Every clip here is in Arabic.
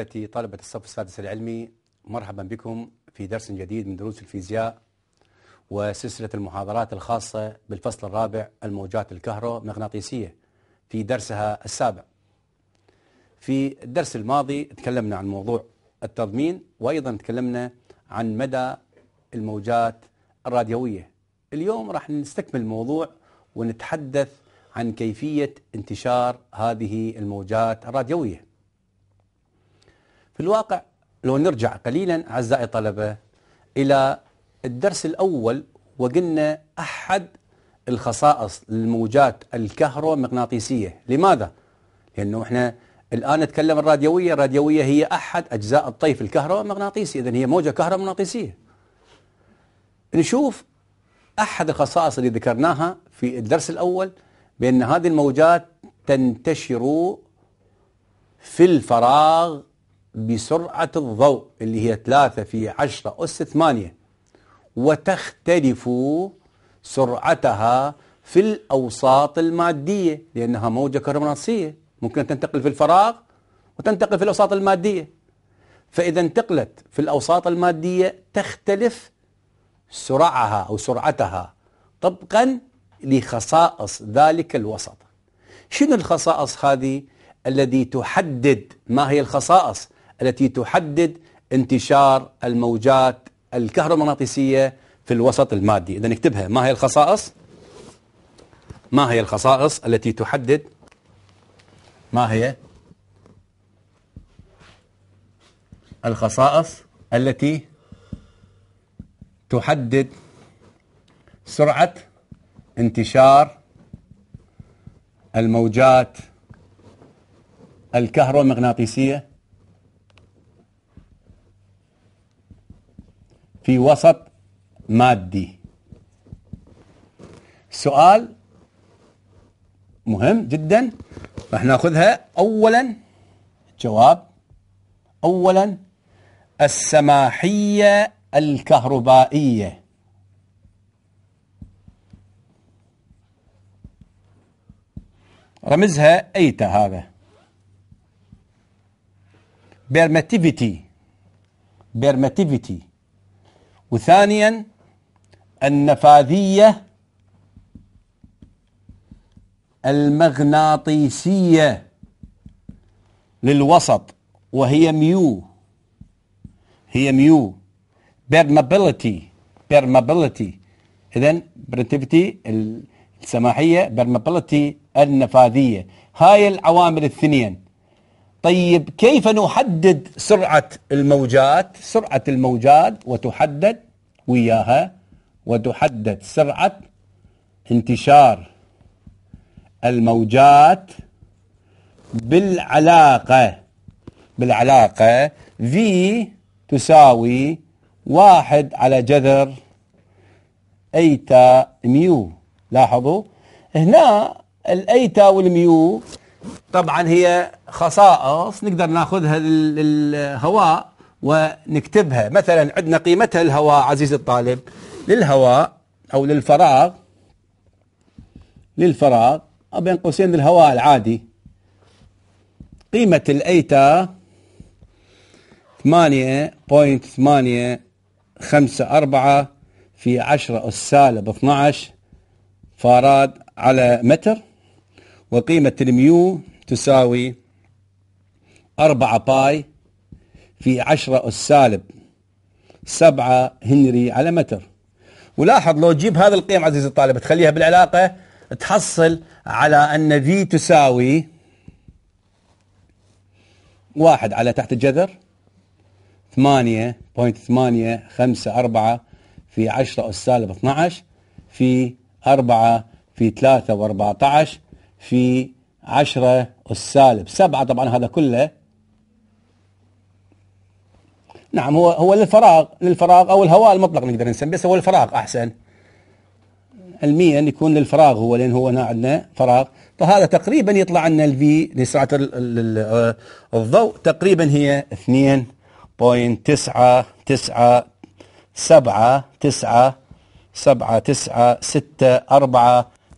أحبتي طلبة الصف السادس العلمي مرحبا بكم في درس جديد من دروس الفيزياء وسلسلة المحاضرات الخاصة بالفصل الرابع الموجات الكهرومغناطيسية في درسها السابع في الدرس الماضي تكلمنا عن موضوع التضمين وأيضا تكلمنا عن مدى الموجات الراديوية اليوم راح نستكمل الموضوع ونتحدث عن كيفية انتشار هذه الموجات الراديوية في الواقع لو نرجع قليلا أعزائي الطلبة إلى الدرس الأول وقلنا أحد الخصائص للموجات الكهرومغناطيسية لماذا؟ لأنه إحنا الآن نتكلم الراديوية الراديوية هي أحد أجزاء الطيف الكهرومغناطيسي اذا هي موجة كهرومغناطيسية نشوف أحد الخصائص اللي ذكرناها في الدرس الأول بأن هذه الموجات تنتشر في الفراغ بسرعة الضوء اللي هي 3 في 10 أس 8 وتختلف سرعتها في الأوساط المادية لأنها موجة كهرومغناطيسية ممكن تنتقل في الفراغ وتنتقل في الأوساط المادية فإذا انتقلت في الأوساط المادية تختلف سرعها أو سرعتها طبقا لخصائص ذلك الوسط شنو الخصائص هذه الذي تحدد ما هي الخصائص التي تحدد انتشار الموجات الكهرومغناطيسية في الوسط المادي إذا نكتبها ما هي الخصائص ما هي الخصائص التي تحدد ما هي الخصائص التي تحدد سرعة انتشار الموجات الكهرومغناطيسية في وسط مادي سؤال مهم جدا راح ناخذها اولا جواب اولا السماحيه الكهربائيه رمزها ايتا هذا بيرماتيفيتي بيرماتيفيتي وثانيا النفاذية المغناطيسية للوسط وهي ميو هي ميو بيرمابيلتي بيرمابيلتي اذا برنتيفيتي السماحيه بيرمابيلتي النفاذيه هاي العوامل الاثنين طيب كيف نحدد سرعه الموجات سرعه الموجات وتحدد وياها وتحدد سرعة انتشار الموجات بالعلاقة بالعلاقة V تساوي واحد على جذر ايتا ميو لاحظوا هنا الايتا والميو طبعا هي خصائص نقدر ناخذها للهواء ونكتبها مثلا عندنا قيمتها الهواء عزيزي الطالب للهواء أو للفراغ للفراغ أو بين قوسين للهواء العادي قيمة الأيتا 8.854 في 10 أس سالب 12 فاراد على متر وقيمة الميو تساوي 4 باي في عشرة أس سالب سبعة هنري على متر ولاحظ لو تجيب هذا القيم عزيزي الطالب تخليها بالعلاقة تحصل على أن في تساوي واحد على تحت الجذر ثمانية بوينت ثمانية خمسة أربعة في عشرة أس سالب 12 في أربعة في ثلاثة وأربعة عشر في عشرة أس سالب سبعة طبعا هذا كله نعم هو هو للفراغ للفراغ او الهواء المطلق نقدر نسميه بس هو الفراغ احسن علميا يكون للفراغ هو لان هو هنا عندنا فراغ فهذا تقريبا يطلع لنا الفي لسعه آه، الضوء تقريبا هي 2.9979796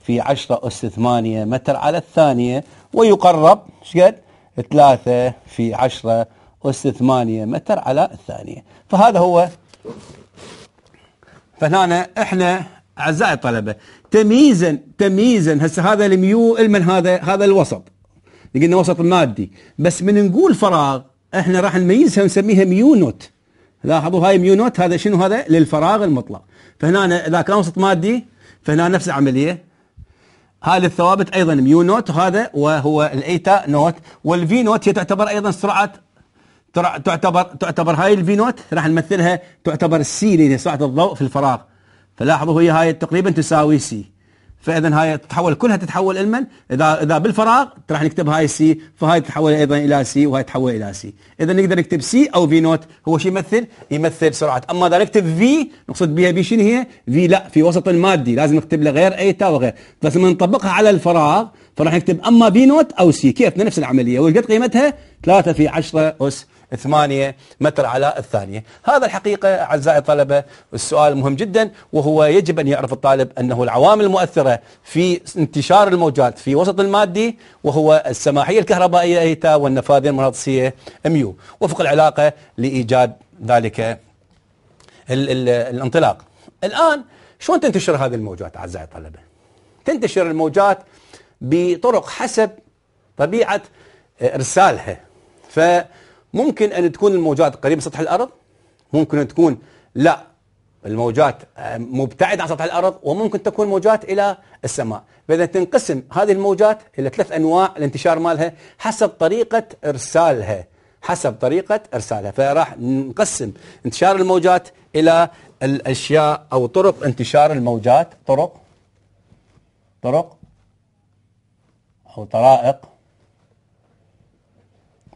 في 10 أس 8 متر على الثانية ويقرب ايش قد؟ 3 في 10 أس متر على الثانية فهذا هو فهنا احنا أعزائي الطلبة تمييزا تمييزا هسه هذا الميو المن هذا هذا الوسط قلنا وسط مادي بس من نقول فراغ احنا راح نميزها ونسميها ميو نوت لاحظوا هاي ميو نوت هذا شنو هذا للفراغ المطلق فهنا اذا كان وسط مادي فهنا نفس العمليه هذه الثوابت ايضا ميو نوت وهذا وهو الايتا نوت والفي نوت هي تعتبر ايضا سرعه ترى تعتبر تعتبر هاي الفي نوت راح نمثلها تعتبر السي اللي هي سرعه الضوء في الفراغ فلاحظوا هي هاي تقريبا تساوي سي فاذا هاي تتحول كلها تتحول علما اذا اذا بالفراغ راح نكتب هاي سي فهاي تتحول ايضا الى سي وهاي تتحول الى سي اذا نقدر نكتب سي او في نوت هو شو يمثل يمثل سرعه اما اذا نكتب في نقصد بها بي شنو هي في لا في وسط المادي لازم نكتب له غير اي تا وغير بس لما نطبقها على الفراغ فراح نكتب اما في نوت او سي كيف نفس العمليه وقد قيمتها 3 في 10 اس 8 متر على الثانية هذا الحقيقة أعزائي الطلبة السؤال مهم جدا وهو يجب أن يعرف الطالب أنه العوامل المؤثرة في انتشار الموجات في وسط المادي وهو السماحية الكهربائية إيتا والنفاذ المغناطيسية ميو وفق العلاقة لإيجاد ذلك الـ الـ الانطلاق الآن شلون تنتشر هذه الموجات أعزائي الطلبة تنتشر الموجات بطرق حسب طبيعة إرسالها آه، ف ممكن أن تكون الموجات قريبه من سطح الأرض ممكن أن تكون لا الموجات آه، مبتعدة عن سطح الأرض وممكن تكون موجات إلى السماء فإذا تنقسم هذه الموجات إلى ثلاث أنواع الانتشار مالها حسب طريقة إرسالها حسب طريقة إرسالها فراح نقسم انتشار الموجات إلى الأشياء أو طرق انتشار الموجات طرق طرق أو طرائق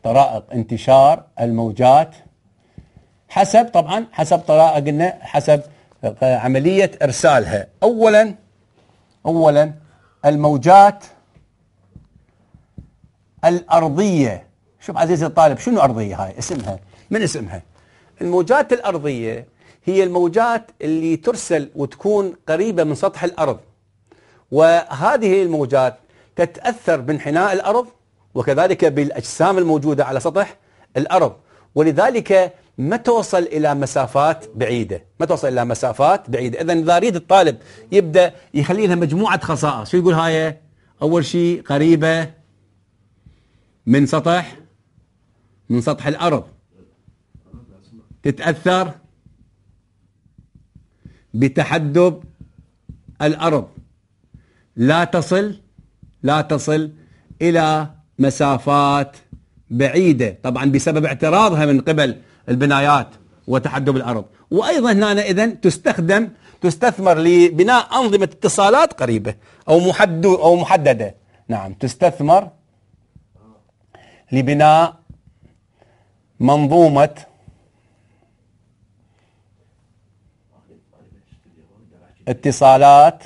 طرائق انتشار الموجات حسب طبعا حسب طرائق قلنا حسب عملية إرسالها أولا أولا الموجات الأرضية شوف عزيزي الطالب شنو أرضية هاي اسمها من اسمها الموجات الأرضية هي الموجات اللي ترسل وتكون قريبة من سطح الأرض وهذه الموجات تتأثر بانحناء الأرض وكذلك بالاجسام الموجوده على سطح الارض ولذلك ما توصل الى مسافات بعيده، ما توصل الى مسافات بعيده، اذا اذا يريد الطالب يبدا يخلي لها مجموعه خصائص، شو يقول هاي؟ اول شيء قريبه من سطح من سطح الارض تتاثر بتحدب الارض لا تصل لا تصل الى مسافات بعيدة طبعا بسبب اعتراضها من قبل البنايات وتحدب الأرض وأيضا هنا إذا تستخدم تستثمر لبناء أنظمة اتصالات قريبة أو محدو أو محددة نعم تستثمر لبناء منظومة اتصالات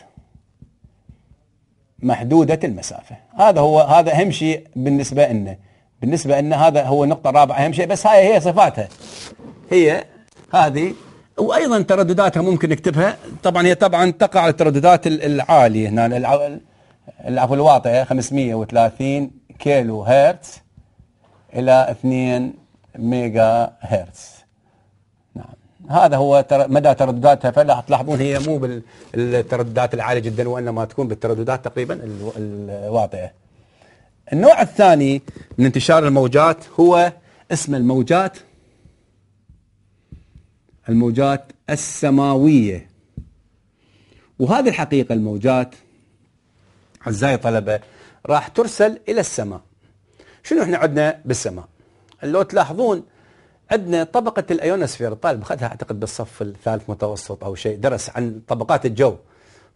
محدودة المسافة هذا هو هذا أهم شيء بالنسبة لنا بالنسبة لنا هذا هو النقطة الرابعة أهم شيء بس هاي هي صفاتها هي هذه وايضا تردداتها ممكن نكتبها طبعا هي طبعا تقع على الترددات العاليه هنا العفو الواطئه 530 كيلو هرتز الى 2 ميجا هرتز هذا هو تر... مدى تردداتها فلا تلاحظون هي مو بالترددات العاليه جدا وانما تكون بالترددات تقريبا الو... الواطئه. النوع الثاني من انتشار الموجات هو اسم الموجات الموجات السماويه. وهذه الحقيقه الموجات اعزائي طلبه راح ترسل الى السماء. شنو احنا عندنا بالسماء؟ لو تلاحظون عندنا طبقة الأيونوسفير الطالب أخذها أعتقد بالصف الثالث متوسط أو شيء درس عن طبقات الجو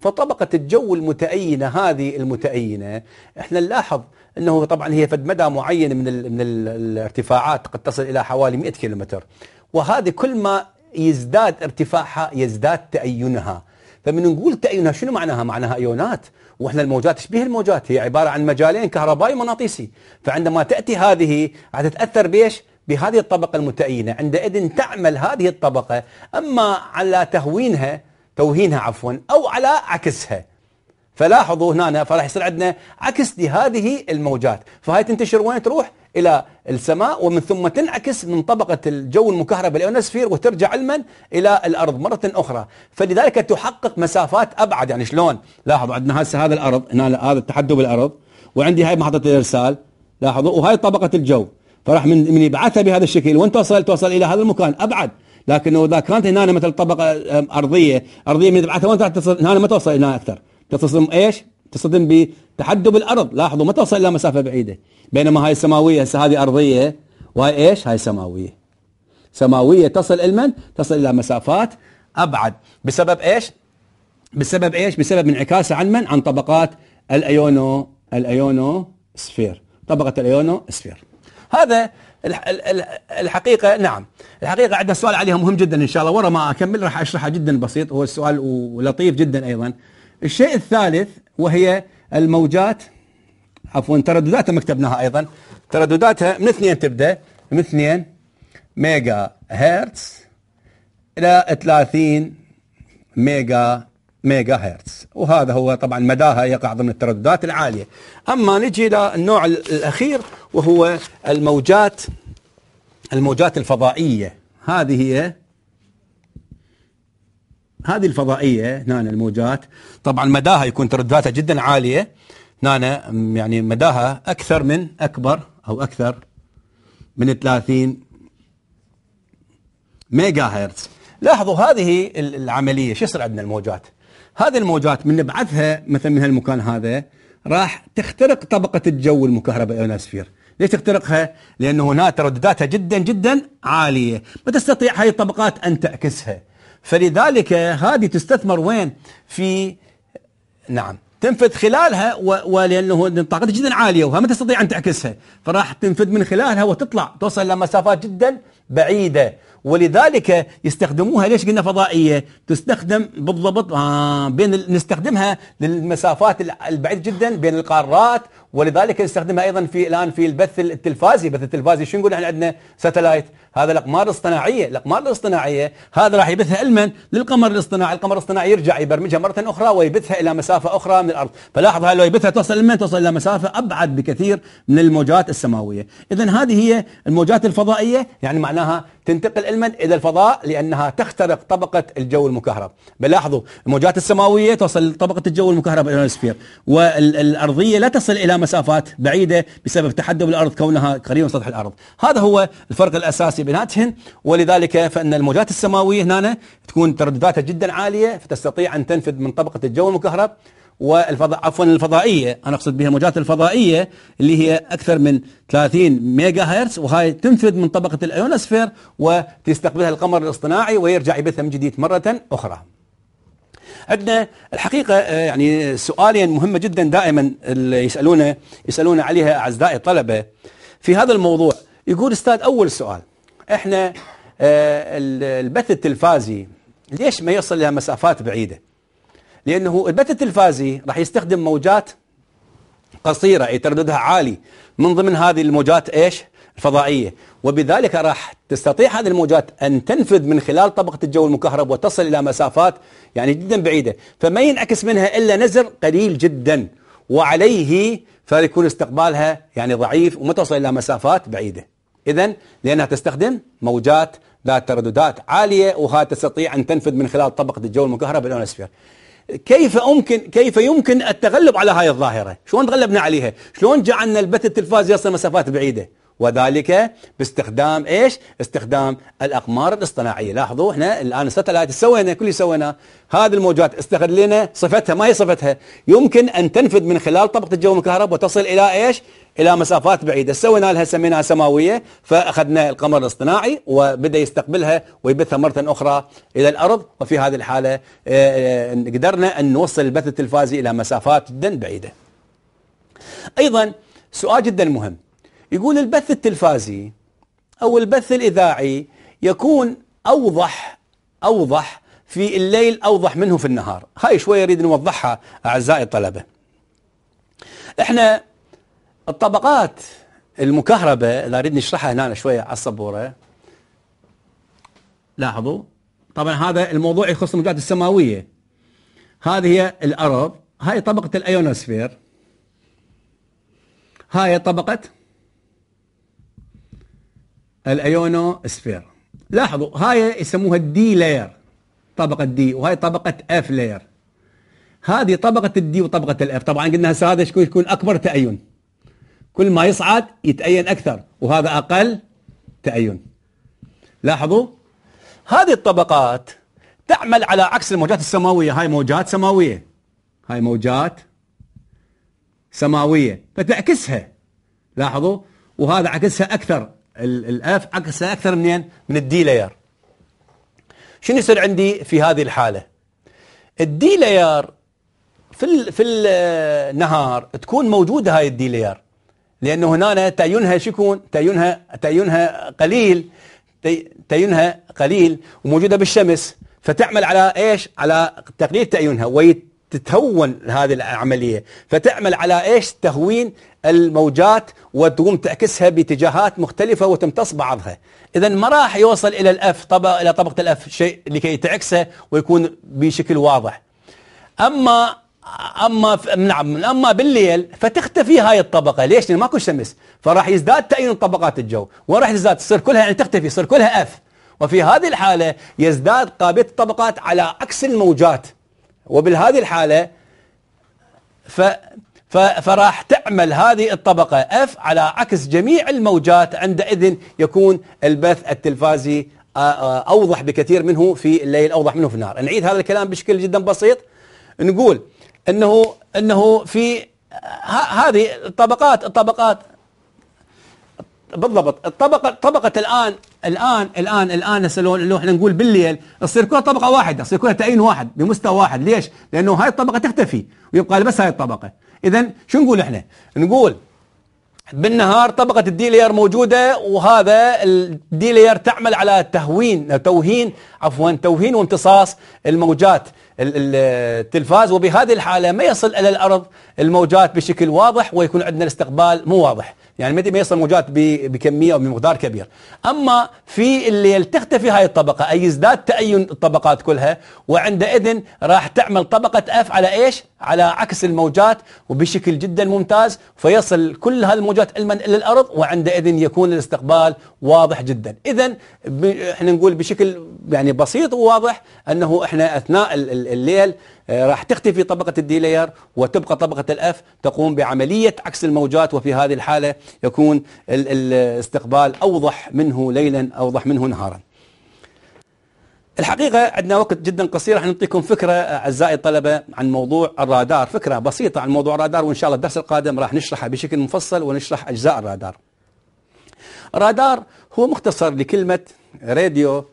فطبقة الجو المتأينة هذه المتأينة احنا نلاحظ انه طبعا هي فد مدى معين من ال من الارتفاعات قد تصل الى حوالي 100 كيلومتر وهذه كل ما يزداد ارتفاعها يزداد تأينها فمن نقول تأينها شنو معناها؟ معناها أيونات واحنا الموجات تشبه الموجات هي عبارة عن مجالين كهربائي ومغناطيسي فعندما تأتي هذه راح تتأثر بايش؟ بهذه الطبقة المتأينة عندئذ تعمل هذه الطبقة أما على تهوينها توهينها عفوا أو على عكسها فلاحظوا هنا فراح يصير عندنا عكس لهذه الموجات فهي تنتشر وين تروح الى السماء ومن ثم تنعكس من طبقه الجو المكهربه الاونوسفير وترجع علما الى الارض مره اخرى فلذلك تحقق مسافات ابعد يعني شلون لاحظوا عندنا هسه هذا الارض هنا هذا التحدب الارض وعندي هاي محطه الارسال لاحظوا وهاي طبقه الجو فراح من من يبعثها بهذا الشكل وين توصل؟ توصل الى هذا المكان ابعد لكنه اذا كانت هنا مثل طبقه ارضيه ارضيه من يبعثها وين راح تصل؟ هنا ما توصل هنا اكثر تصطدم ايش؟ تصطدم بتحدب الارض لاحظوا ما توصل الى مسافه بعيده بينما هاي السماويه هسه هذه ارضيه وهاي ايش؟ هاي سماويه سماويه تصل من؟ تصل الى مسافات ابعد بسبب ايش؟ بسبب ايش؟ بسبب انعكاسها عن من؟ عن طبقات الايونو الايونو سفير طبقه الايونو سفير هذا الحقيقة نعم الحقيقة عندنا سؤال عليها مهم جدا إن شاء الله ورا ما أكمل راح أشرحها جدا بسيط هو السؤال ولطيف جدا أيضا الشيء الثالث وهي الموجات عفوا تردداتها ما كتبناها أيضا تردداتها من اثنين تبدأ من اثنين ميجا هرتز إلى 30 ميجا ميجا هرتز وهذا هو طبعا مداها يقع ضمن الترددات العالية أما نجي إلى النوع الأخير وهو الموجات الموجات الفضائية هذه هي هذه الفضائية هنا الموجات طبعا مداها يكون تردداتها جدا عالية هنا يعني مداها أكثر من أكبر أو أكثر من 30 ميجا هرتز لاحظوا هذه العملية شو يصير عندنا الموجات هذه الموجات من نبعثها مثلا من هالمكان هذا راح تخترق طبقه الجو المكهرباء الايونوسفير ليش تخترقها؟ لأنه هنا تردداتها جدا جدا عاليه، ما تستطيع هذه الطبقات ان تعكسها. فلذلك هذه تستثمر وين؟ في نعم تنفذ خلالها و... ولانه طاقتها جدا عاليه وما تستطيع ان تعكسها، فراح تنفذ من خلالها وتطلع توصل لمسافات جدا بعيده، ولذلك يستخدموها ليش قلنا فضائيه تستخدم بالضبط آه بين نستخدمها للمسافات البعيده جدا بين القارات ولذلك نستخدمها ايضا في الان في البث التلفازي بث التلفازي شو نقول احنا عندنا ساتلايت هذا الاقمار الاصطناعيه الاقمار الاصطناعيه هذا راح يبثها لمن؟ للقمر الاصطناعي القمر الاصطناعي يرجع يبرمجها مره اخرى ويبثها الى مسافه اخرى من الارض فلاحظ لو يبثها توصل لمن توصل الى مسافه ابعد بكثير من الموجات السماويه اذا هذه هي الموجات الفضائيه يعني معناها تنتقل علما الى الفضاء لانها تخترق طبقه الجو المكهرب بلاحظوا الموجات السماويه توصل طبقه الجو المكهرب الانسفير والارضيه لا تصل الى مسافات بعيده بسبب تحدب الارض كونها قريبه من سطح الارض هذا هو الفرق الاساسي بيناتهن ولذلك فان الموجات السماويه هنا تكون تردداتها جدا عاليه فتستطيع ان تنفذ من طبقه الجو المكهرب والفضاء عفوا الفضائيه انا اقصد بها موجات الفضائيه اللي هي اكثر من 30 ميجا هرتز وهاي تنفذ من طبقه الايونوسفير وتستقبلها القمر الاصطناعي ويرجع يبثها من جديد مره اخرى. عندنا الحقيقه آه، يعني سؤالين مهمه جدا دائما يسالونه يسالون عليها اعزائي الطلبه في هذا الموضوع يقول استاذ اول سؤال احنا آه، البث التلفازي ليش ما يصل الى مسافات بعيده؟ لأنه البث التلفازي راح يستخدم موجات قصيرة أي ترددها عالي من ضمن هذه الموجات إيش؟ الفضائية وبذلك راح تستطيع هذه الموجات أن تنفذ من خلال طبقة الجو المكهرب وتصل إلى مسافات يعني جدا بعيدة فما ينعكس منها إلا نزر قليل جدا وعليه فيكون استقبالها يعني ضعيف وما تصل إلى مسافات بعيدة إذا لأنها تستخدم موجات ذات ترددات عالية وها تستطيع أن تنفذ من خلال طبقة الجو المكهرب الأونسفير كيف يمكن كيف يمكن التغلب على هاي الظاهره؟ شلون تغلبنا عليها؟ شلون جعلنا البث التلفاز يصل مسافات بعيده؟ وذلك باستخدام ايش؟ استخدام الاقمار الاصطناعيه، لاحظوا احنا الان الستلايت سوينا كل اللي سوينا هذه الموجات استغلينا صفتها ما هي صفتها، يمكن ان تنفذ من خلال طبقه الجو الكهرباء وتصل الى ايش؟ الى مسافات بعيده، سوينا لها سميناها سماويه، فاخذنا القمر الاصطناعي وبدا يستقبلها ويبثها مره اخرى الى الارض، وفي هذه الحاله آه، آه، قدرنا ان نوصل البث التلفازي الى مسافات جدا بعيده. ايضا سؤال جدا مهم يقول البث التلفازي أو البث الإذاعي يكون أوضح أوضح في الليل أوضح منه في النهار هاي شوية أريد نوضحها أعزائي الطلبة إحنا الطبقات المكهربة اذا أريد نشرحها هنا شوية على السبورة لاحظوا طبعا هذا الموضوع يخص المجالات السماوية هذه هي الأرض هاي طبقة الأيونوسفير هاي طبقة الايونو سفير لاحظوا هاي يسموها الدي لاير طبقه دي وهاي طبقه اف لاير هذه طبقه الدي وطبقه الاف طبعا قلنا هسه هذا شكون يكون اكبر تأين كل ما يصعد يتأين اكثر وهذا اقل تأين لاحظوا هذه الطبقات تعمل على عكس الموجات السماويه هاي موجات سماويه هاي موجات سماويه فتعكسها لاحظوا وهذا عكسها اكثر الاف عكسها اكثر منين؟ من الدي لاير. شنو يصير عندي في هذه الحاله؟ الدي لاير في في النهار تكون موجوده هاي الدي لاير لانه هنا تعيونها شو يكون؟ تعيونها تعيونها قليل تعيونها قليل وموجوده بالشمس فتعمل على ايش؟ على تقليل تعيونها ويت تتهون هذه العملية فتعمل على إيش تهوين الموجات وتقوم تعكسها باتجاهات مختلفة وتمتص بعضها إذا ما راح يوصل إلى الأف طبق إلى طبقة الأف شيء لكي تعكسه ويكون بشكل واضح أما اما نعم اما بالليل فتختفي هاي الطبقه ليش؟ لان ماكو شمس فراح يزداد تأين طبقات الجو وين راح تزداد تصير كلها يعني تختفي تصير كلها اف وفي هذه الحاله يزداد قابليه الطبقات على عكس الموجات وبالهذه الحالة ف فراح تعمل هذه الطبقة F على عكس جميع الموجات عندئذ يكون البث التلفازي أوضح بكثير منه في الليل أوضح منه في النهار نعيد هذا الكلام بشكل جدا بسيط نقول أنه أنه في هذه الطبقات الطبقات بالضبط الطبقة طبقة الآن الآن الآن الآن لو احنا نقول بالليل تصير كلها طبقة واحدة تصير كلها تعيين واحد بمستوى واحد ليش؟ لأنه هاي الطبقة تختفي ويبقى بس هاي الطبقة إذا شو نقول احنا؟ نقول بالنهار طبقة الدي لاير موجودة وهذا الدي لاير تعمل على تهوين توهين عفوا توهين وامتصاص الموجات التلفاز وبهذه الحالة ما يصل إلى الأرض الموجات بشكل واضح ويكون عندنا الاستقبال مو واضح يعني متى ما يصل موجات بكميه او بمقدار كبير اما في اللي تختفي هاي الطبقه اي يزداد تأين الطبقات كلها وعندئذ راح تعمل طبقه اف على ايش على عكس الموجات وبشكل جدا ممتاز فيصل كل هالموجات علما الى الارض وعندئذ يكون الاستقبال واضح جدا اذا احنا نقول بشكل يعني بسيط وواضح انه احنا اثناء الليل آه، راح تختفي طبقة لاير وتبقى طبقة الأف تقوم بعملية عكس الموجات وفي هذه الحالة يكون الاستقبال أوضح منه ليلا أوضح منه نهارا الحقيقة عندنا وقت جدا قصير راح نعطيكم فكرة آه، أعزائي الطلبة عن موضوع الرادار فكرة بسيطة عن موضوع الرادار وإن شاء الله الدرس القادم راح نشرحها بشكل مفصل ونشرح أجزاء الرادار الرادار هو مختصر لكلمة راديو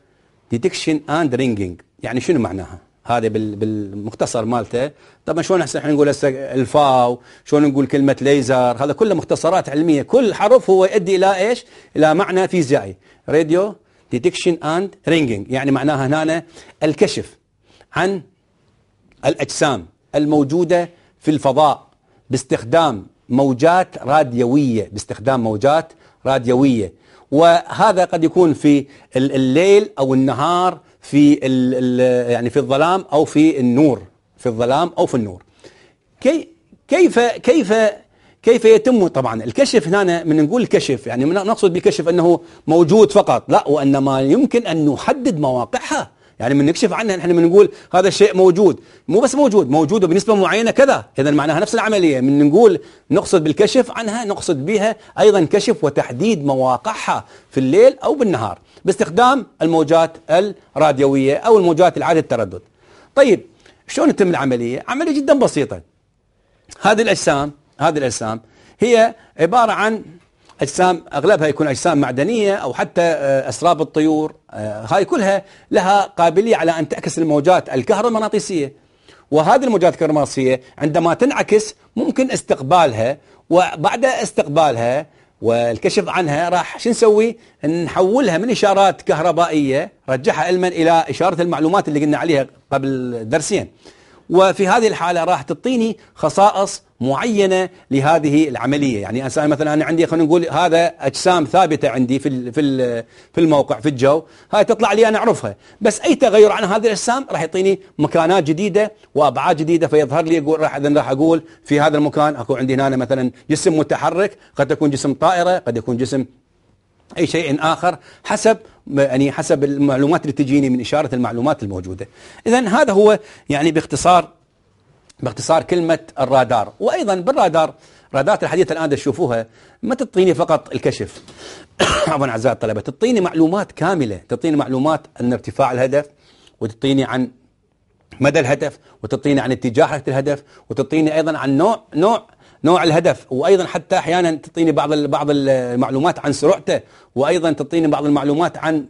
ديتكشن اند رينجينج يعني شنو معناها هذا بالمختصر مالته طبعا شلون هسه احنا نقول هسه الفاو شلون نقول كلمه ليزر هذا كله مختصرات علميه كل حرف هو يؤدي الى ايش الى معنى فيزيائي راديو ديتكشن اند رينجينج يعني معناها هنا الكشف عن الاجسام الموجوده في الفضاء باستخدام موجات راديويه باستخدام موجات راديويه وهذا قد يكون في الليل او النهار في الـ الـ يعني في الظلام أو في النور في الظلام أو في النور كي كيف كيف كيف يتم طبعا الكشف هنا من نقول الكشف يعني نقصد بالكشف أنه موجود فقط لا وإنما يمكن أن نحدد مواقعها يعني من نكشف عنها نحن من نقول هذا الشيء موجود مو بس موجود موجود بنسبه معينه كذا اذا معناها نفس العمليه من نقول نقصد بالكشف عنها نقصد بها ايضا كشف وتحديد مواقعها في الليل او بالنهار باستخدام الموجات الراديويه او الموجات العاده التردد طيب شلون تتم العمليه عمليه جدا بسيطه هذه الاجسام هذه الاجسام هي عباره عن أجسام أغلبها يكون أجسام معدنية أو حتى آه، أسراب الطيور آه، هاي كلها لها قابلية على أن تعكس الموجات الكهرومغناطيسية وهذه الموجات الكهرومغناطيسية عندما تنعكس ممكن استقبالها وبعد استقبالها والكشف عنها راح شو نسوي؟ نحولها من اشارات كهربائيه رجعها علما الى اشاره المعلومات اللي قلنا عليها قبل درسين. وفي هذه الحالة راح تعطيني خصائص معينة لهذه العملية يعني أنا مثلا أنا عندي خلينا نقول هذا أجسام ثابتة عندي في في في الموقع في الجو هاي تطلع لي أنا أعرفها بس أي تغير عن هذه الأجسام راح يعطيني مكانات جديدة وأبعاد جديدة فيظهر لي يقول راح إذا راح أقول في هذا المكان أكو عندي هنا مثلا جسم متحرك قد يكون جسم طائرة قد يكون جسم أي شيء آخر حسب يعني حسب المعلومات اللي تجيني من إشارة المعلومات الموجودة إذا هذا هو يعني باختصار باختصار كلمة الرادار وأيضا بالرادار رادارات الحديثة الآن تشوفوها ما تعطيني فقط الكشف عفوا أعزائي الطلبة تعطيني معلومات كاملة تعطيني معلومات عن ارتفاع الهدف وتعطيني عن مدى الهدف وتعطيني عن اتجاه الهدف وتعطيني أيضا عن نوع نوع نوع الهدف وايضا حتى احيانا تعطيني بعض بعض المعلومات عن سرعته وايضا تعطيني بعض المعلومات عن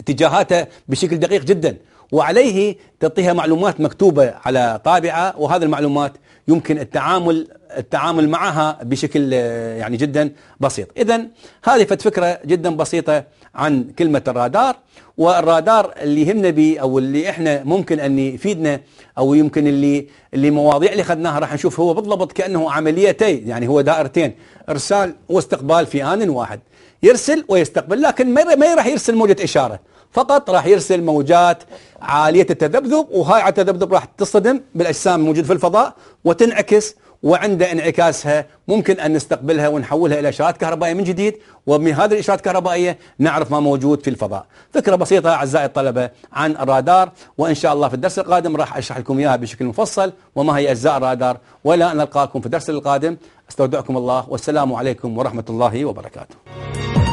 اتجاهاته بشكل دقيق جدا وعليه تعطيها معلومات مكتوبه على طابعه وهذه المعلومات يمكن التعامل التعامل معها بشكل آه، يعني جدا بسيط اذا هذه فكره جدا بسيطه عن كلمة الرادار والرادار اللي يهمنا به أو اللي إحنا ممكن أن يفيدنا أو يمكن اللي اللي مواضيع اللي خدناها راح نشوف هو بالضبط كأنه عمليتين يعني هو دائرتين إرسال واستقبال في آن واحد يرسل ويستقبل لكن ما راح يرسل موجة إشارة فقط راح يرسل موجات عالية التذبذب وهاي على التذبذب راح تصطدم بالأجسام الموجودة في الفضاء وتنعكس وعند انعكاسها ممكن أن نستقبلها ونحولها إلى إشارات كهربائية من جديد ومن هذه الإشارات الكهربائية نعرف ما موجود في الفضاء فكرة بسيطة أعزائي الطلبة عن الرادار وإن شاء الله في الدرس القادم راح أشرح لكم إياها بشكل مفصل وما هي أجزاء الرادار ولا نلقاكم في الدرس القادم أستودعكم الله والسلام عليكم ورحمة الله وبركاته